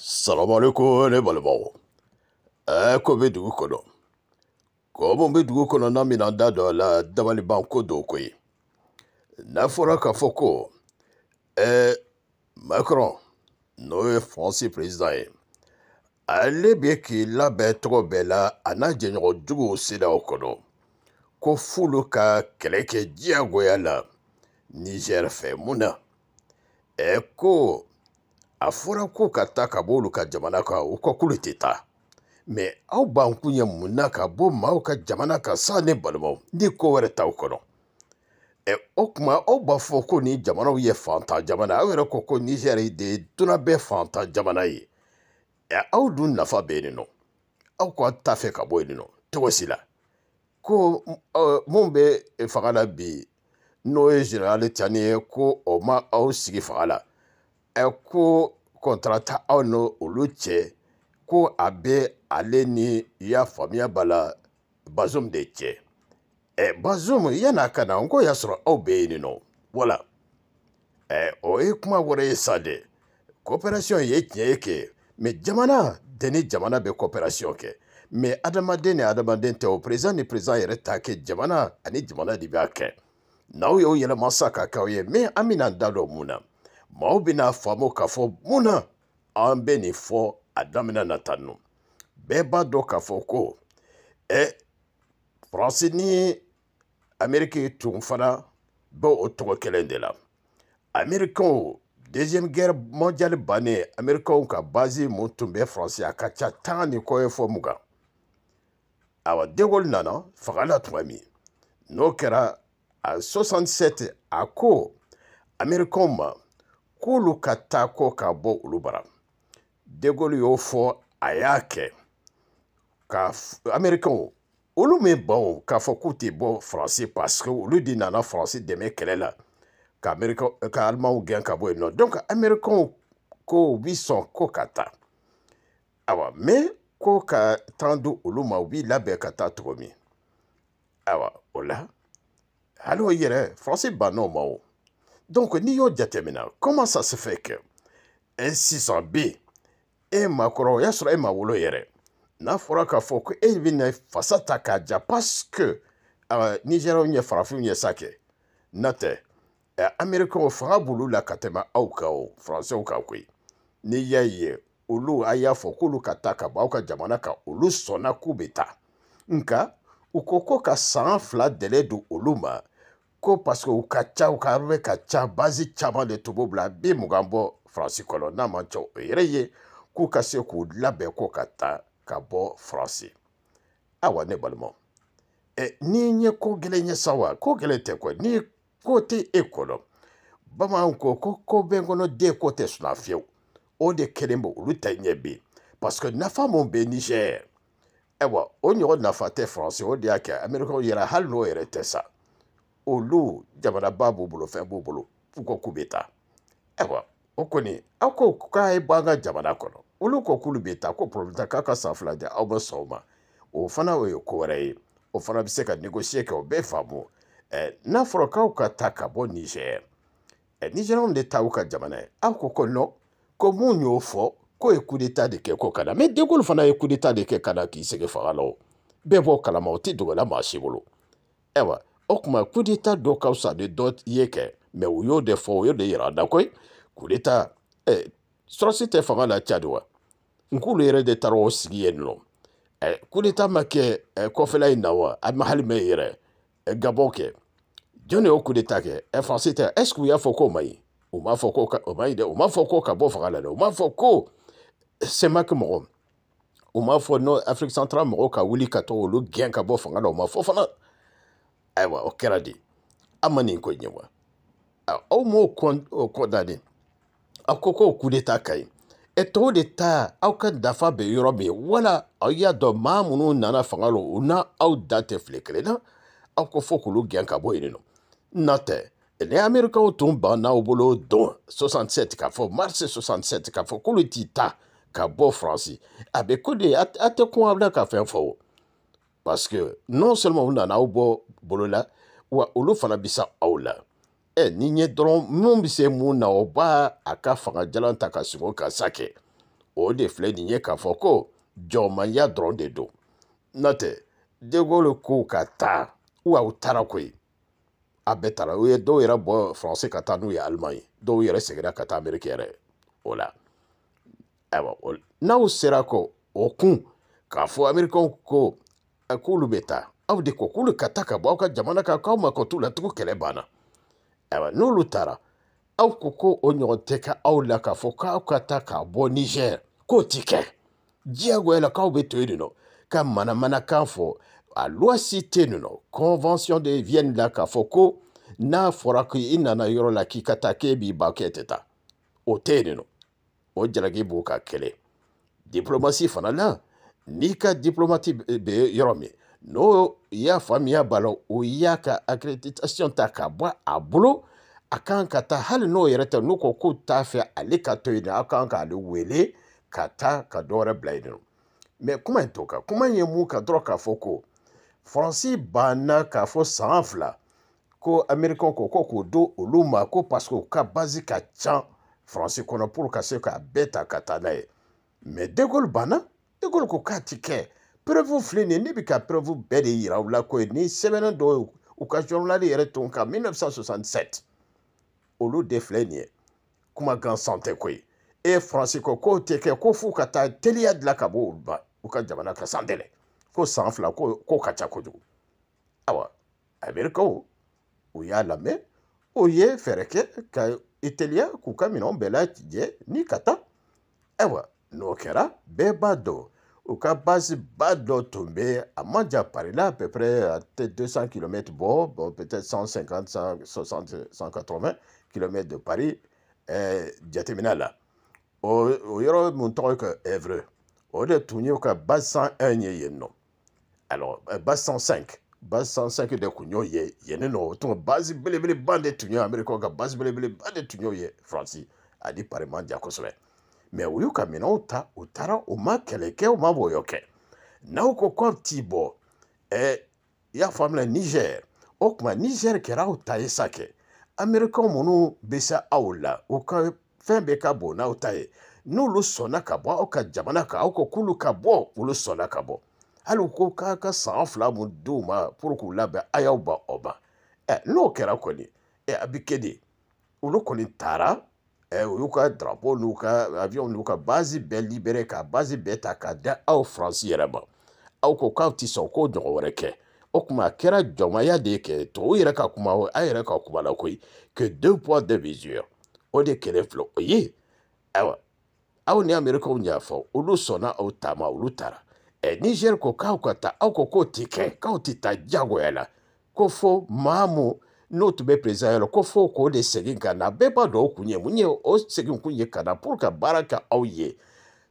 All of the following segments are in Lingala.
Salam alekou, le ban le ban wou. E eh, koube dougou kono. Koube dougou kono nan minanda do la davan li ban kou do koui. Nafura ka foko. Eh, e Macron, noue Fransi prezidane. Ale beki la betro be la anajenye wou dougou sida wou kono. Kou foulou ka kreke diya wou ya la. Niger fe mou na. E eh, kou... a fɔra ko ka taa ka bɔ olu ka jamana kan o kɔkulu tɛ taa mɛ aw b'an kun ye mun na ka bɔ maaw ka jamana kan sa ne balimaw ni ko wɛrɛ t'aw kɔnɔ ɛ o tuma aw b'a fɔ ko nin jamanaw ye fantan jamana aw yɛrɛ ko ko nizɛri de ye dunan bɛɛ fantan jamana ye ɛ aw dun nafa bɛ yen nɔ aw ko aw t'a fɛ ka bɔ yen nɔ cogo si la ko mun bɛ fanga la bi n'o ye general Tani ye ko o ma aw sigi faga la ɛ ko kɔntarata aw ni olu cɛ ko a bɛ ale ni i y'a faamuya b'a la bazum de cɛ ɛ bazum yan'a ka na n ko y'a sɔrɔ aw bɛ yen nin nɔ wala ɛ o ye kuma wɛrɛ ye sa dɛ coopération ye tiɲɛ ye kɛ mɛ jamana tɛ ni jamana bɛ coopération kɛ mɛ adamaden ni adamaden tɛ o président ni président yɛrɛ t'a kɛ jamana ani jamana de b'a kɛ n'aw y'o yɛlɛma sa k'a k'aw ye mɛ an bɛna an da don mun na maaw bɛna faamu k'a fɔ mun na an bɛ nin fɔ a damina na tan nɔ bɛɛ b'a dɔn k'a fɔ ko ɛ faransi ni ameriki tun fana bɛ o tɔgɔ kelen de la amerikɛnw deuxième guerre mondiale bannen amerikɛnw ka bazi mun tun bɛ faransi a ka ca tan ni kɔ ye fɔ mun kan awa degol nana faga la tuma min n'o kɛra a 67 a ko amerikɛnw ma k'olu ka taako ka bɔ olu bara degolu y'o fɔ a y'a kɛ ka amerikɛnw olu min baw k'a fɔ k'u tɛ bɔ faransi parce que olu de nana faransi dɛmɛ kɛlɛ la ka amerikɛn ka alimanw gɛn ka bɔ yen nɔ donc amerikɛnw ko u bi sɔn ko ka taa ayiwa mais ko ka tan di olu ma u b'i labɛn ka taa cogo min ayiwa o la hali o yɛrɛ faransi banna o ma o. donc n'i y'o jateminɛ comment ça se fait que e sisan bi e ma kɔrɔ o y'a sɔrɔ e ma wolo yɛrɛ n'a fɔra k'a fɔ ko e bɛna fasa ta k'a ja parce que uh, nizɛriyɛnw ye farafinw ye sa kɛ n'o tɛ uh, amerikɛnw fanga b'olu la ka tɛmɛ aw kan o faransɛw kan koyi n'i y'a ye olu a y'a fɔ k'olu ka taa ka bɔ aw ka jamana kan olu sɔnna k'u bɛ taa nka u ko ko ka san fila dɛlɛ don olu ma ko paseke u ka ca u ka bɛ ka ca bazi caman de tobo bila bi mugan bɔ faransi kɔnɔ n'a man ca o yɛrɛ ye k'u ka se k'u labɛn ko ka taa ka bɔ faransi awa ne balimaw ɛ e, n'i ye ko gɛlɛn ye sa wa ko gɛlɛn tɛ kɔ n'i ko tɛ e kɔnɔ bamananw ko ko ko bɛ n kɔnɔ den ko tɛ sunna fiyewu o de kelen bɛ olu ta ɲɛ bi paseke nafa mun bɛ nizɛri ayiwa o ɲɔgɔn nafa tɛ faransi o de y'a kɛ amerikɛnw yɛrɛ hali n'o yɛrɛ tɛ sa olu jamanaba b'u bolo fɛn b'u bolo f'u ko k'u bɛ taa ayiwa o kɔni aw ko k'a ye bɔ an ka jamana kɔnɔ olu ko k'olu bɛ taa ko porobilɛmu tɛ k'a ka san fila di aw ma sɔn o ma o fana o ye ko wɛrɛ ye o fana bɛ se ka negosiye kɛ o bɛɛ faamu ɛ n'a fɔra k'aw ka ta ka bɔ nizɛri ɛ nizɛriw de ta aw ka jamana ye aw ko ko nɔ ko mun y'o fɔ k'o ye kudeta de kɛ ko kana mɛ denkulu fana ye kudeta de kɛ kana k'i sigi fanga la o bɛɛ b'o kalama o tɛ dogo la maa si bolo ayiwa o kuma kudeta dɔ ka fisa ni dɔ ye kɛ mɛ u y'o de fɔ u y'o de yira an na koyi kudeta ɛ eh, sɔrɔsi tɛ fanga la cadi wa nkulu yɛrɛ de taara o sigi yen nɔ eh, ɛ kudeta ma eh, kɛ ɛ kɔfɛla in na wa a ma hali mɛ yɛrɛ ɛ gabɔn kɛ jɔn de y'o kudeta kɛ ɛ faransi tɛ est ce que u y'a fɔ k'o ma ɲi u m'a fɔ k'o ka o ma ɲi dɛ u m'a fɔ k'o ka bɔ fanga la dɛ u m'a fɔ ko sɛmak mɔgɔ u m'a fɔ nɔ afiriki santarali mɔgɔw ka wuli ka to olu gɛn ka bɔ fanga la u ma fɔ fana. ayiwa o kɛra de an ma nin ko in ye m'o ko ko kudeta ka ɲi e de ta au ka dafa be yɔrɔ wala y'a dɔn maa nana fangalo, una au date aw da tɛ file kelen na aw ko fɔ k'olu ka n'a o bolo don 67 k'a fo mars 67 k'a fo ta ka ko de a tɛ kun ka parce que non seulement u nana aw bolo la wa olu fana bɛ sa aw la ɛ ni ɲɛ dɔrɔn minnu bɛ se mun na o b'a a ka fangajalan ta ka sigi ka sa kɛ o de filɛ nin ye k'a fɔ ko jɔnmaya dɔrɔn de don n'o tɛ de Gaulle ko ka taa wa u taara koyi a bɛɛ taara u ye dɔw yɛrɛ bɔ faransi ka taa n'u ye alimanyi dɔw yɛrɛ seginna ka taa ameriki yɛrɛ o la ayiwa n'aw sera kɔ o kun k'a fɔ amerikɛnw ko k'olu bɛ taa aw de ko k'olu ka ta ka bɔ aw ka jamana kan k'aw ma kɔt'u la tugu kɛlɛ banna ayiwa n'olu taara aw ko ko o ɲɔgɔn tɛ ka aw la k'a fɔ k'aw ka ta k'a bɔ nizɛri k'o ti kɛ diyagoya la k'aw bɛ to yen nɔ ka manamanakan fɔ a loi si tɛ yen nɔ convention de vienne la k'a fɔ ko n'a fɔra ko i nana yɔrɔ la k'i ka taa k'e b'i ba k'e tɛ taa o tɛ yen nɔ o jalaki b'o ka kɛlɛ diplomasi fana la n'i ka diplomati bɛ yɔrɔ min n'o y'a faamuya b'a la o y'a ka accréditation ta k'a bɔ a bolo a kan ka taa hali n'o yɛrɛ tɛ n'u ko k'u t'a fɛ ale ka to yen nɔ a kan k'ale wele ka taa ka dɔ wɛrɛ bila yen nɔ mɛ kuma in t'o kan kuma in ye mun kan dɔrɔn k'a fɔ ko faransi banna k'a fɔ san fila ko amerikɛnw ko ko k'o di olu ma ko parce que u ka bazi ka can faransi kɔnɔ pour ka se k'a bɛɛ ta ka taa n'a ye mɛ de gaulle banna de gaulle ko k'a ti kɛ perewu filɛ nin ye ne bɛ ka perewu bɛɛ de yira aw la ko ye ni sɛbɛnna dɔ ye u ka jɔnlali yɛrɛ tun kan 1967 olu de filɛ nin ye kuma gansan tɛ ko ye e faransi ko k'o tɛ kɛ ko f'u ka taa teliya dilan ka bɔ olu ba u ka jamana ka san dɛlɛ ko san fila ko ko ka ca kojugu awa amerikaw u y'a lamɛn u ye fɛɛrɛ kɛ ka italiya k'u ka minɛnw bɛɛ lajɛ ni ka taa ayiwa n'o kɛra bɛɛ b'a dɔn u ka basiba dɔ tun bɛ a à peu près à 200 km bɔ bon peut-être 150 160 180 km de Paris et jateminɛ la o Au yɔrɔ mun tɔgɔ au o de tun que ka base 101 ye yen nɔ alors base 105 base 105 de y y'o ye yen nɔ o tun base belebeleba de tun ye Américain ka base belebeleba de tun y'o ye Faransi ani pari man kosɛbɛ. u ka minɛnw ta u taara u ma kɛlɛ kɛ u ma bɔyɔ kɛ n'aw ko kɔri t'i bɔ e, ɛɛ i y'a faamuya nizɛri o tuma nizɛri kɛra aw ta ye sa kɛ amerikɛnw minnu bɛ se aw la u ka fɛn bɛɛ ka bon n'aw ta ye n'olu sɔnna ka bɔ aw ka jamana kan aw ko k'olu ka bɔ olu sɔnna ka bɔ hali u ko k'a ka san fila mun di u ma pour k'u labɛn a y'aw ban o ma ɛ e, n'o kɛra kɔni ɛ e, a bɛ kɛ de olu kɔni taara Eh, olu drapeau n'u ka avion n'u ka base bɛɛ libéré ka base bɛɛ ta k'a da aw faransi yɛrɛ ma aw ko k'aw ti sɔn k'o ɲɔgɔn wɛrɛ kɛ o kuma a kɛra jɔnmaya de ye kɛ tubabu yɛrɛ ka kuma o a yɛrɛ ka kuma la koyi que deux poids deux mesures o de kɛlɛ filɛ o ye ayiwa aw ni amerikɛnw y'a fɔ olu sɔnna aw ta ma olu taara ɛ eh, nizɛri ko k'aw ka taa aw ko k'o ti kɛ k'aw ti taa diyagoya la ko fo maa n'o tun bɛ president yɔrɔ ko fo k'o de segin ka na bɛɛ b'a dɔn o kun ye mun ye o segin kun ye ka na pour ka baara kɛ aw ye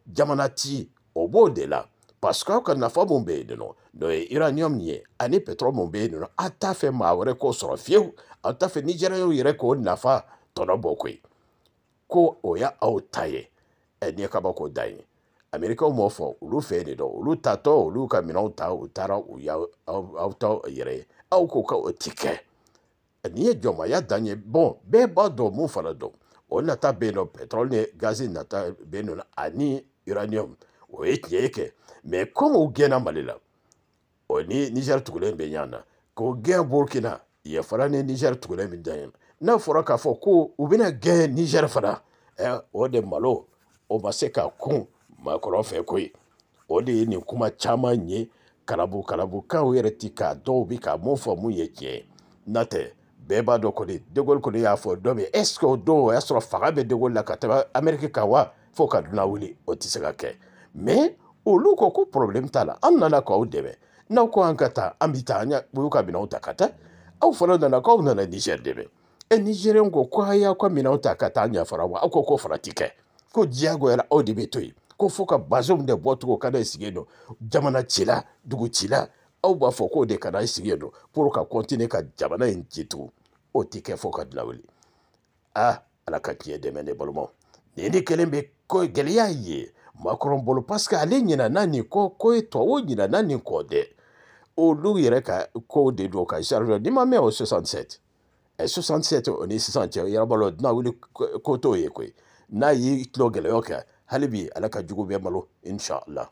jamana ti o b'o de la parce que aw ka nafa mun bɛ yen nɔ n'o ye uranium ye ani pétrole mun bɛ yen nɔ aw t'a fɛ maa wɛrɛ k'o sɔrɔ fiyewu aw t'a fɛ nigerianw yɛrɛ k'o nafa tɔnɔ bɔ koyi ko o ya ta ye ɛ nin ye kabako dan ye amerikɛw m'o fɔ olu fɛ de dɔn olu tatɔ olu ka minɛnw ta u taara u y'aw aw ta yɛrɛ ye aw ko ka ti kɛ nin ye jɔnmaya dan ye bɔn bɛɛ b'a dɔn mun fana dɔn o nata bɛ yen nɔ pɛtrɔli ni gazi nata bɛ yen nɔ ani uranium o ye tiɲɛ ye kɛ mɛ komi o gɛnna mali la o ni nizɛri tugulen bɛ ɲɔgɔn na k'o gɛn burukina yen fana ni nizɛri tugulen bɛ ɲɔgɔn na n'a fɔra k'a fɔ ko u bɛna gɛn nizɛri fana ɛ o de malo o ma se ka kun maakɔrɔ fɛ ko ye o de ye nin kuma caman ye kalabu kalabukaw yɛrɛ ti k'a dɔw bɛ k'a mun fɔ mun ye tiɲɛ ye n'o tɛ bɛɛ b'a dɔn kɔni degoli kɔni y'a fɔ dɔ bɛ est ce que o don o y'a sɔrɔ fanga bɛ degoli la ka tɛmɛ amɛriki kan wa fo ka dunan wuli o tɛ se ka kɛ mais olu ko ko problème t'a la an nana k'aw dɛmɛ n'aw ko an ka taa an bɛ taa an y'u ka minɛnw ta ka taa aw fana nana k'aw nana nizɛri dɛmɛ ɛ nizeriyɛnw ko ko a y'aw ka minɛnw ta ka taa an yafara wa aw ko ko fana ti kɛ ko diyagoya la aw de bɛ to yen ko fo ka bazɛnw de bɔ tugun ka na i sigi yen nɔ jamana ci la dugu ci la aw b'a fɔ k'o de ka na i sigi yen nɔ pour ka continuer ka jamana in ci tugun o tɛ kɛ fɔ ka dilawuli ah ala ka tiɲɛ dɛmɛ ne balimaw nin de kelen bɛ ko gɛlɛya ye makɔrɔn bolo parce que ale ɲinana nin kɔ ko ye tɔw ɲinana nin kɔ dɛ olu yɛrɛ ka kow de don ka sari n'i ma mɛn o 67 67 e o ni sisan cɛ yɛrɛ balo dunan wuli ko t'o ye koyi n'a y'i tulo gɛlɛya kɛ hali bi ala ka jugu bɛɛ malo inshallah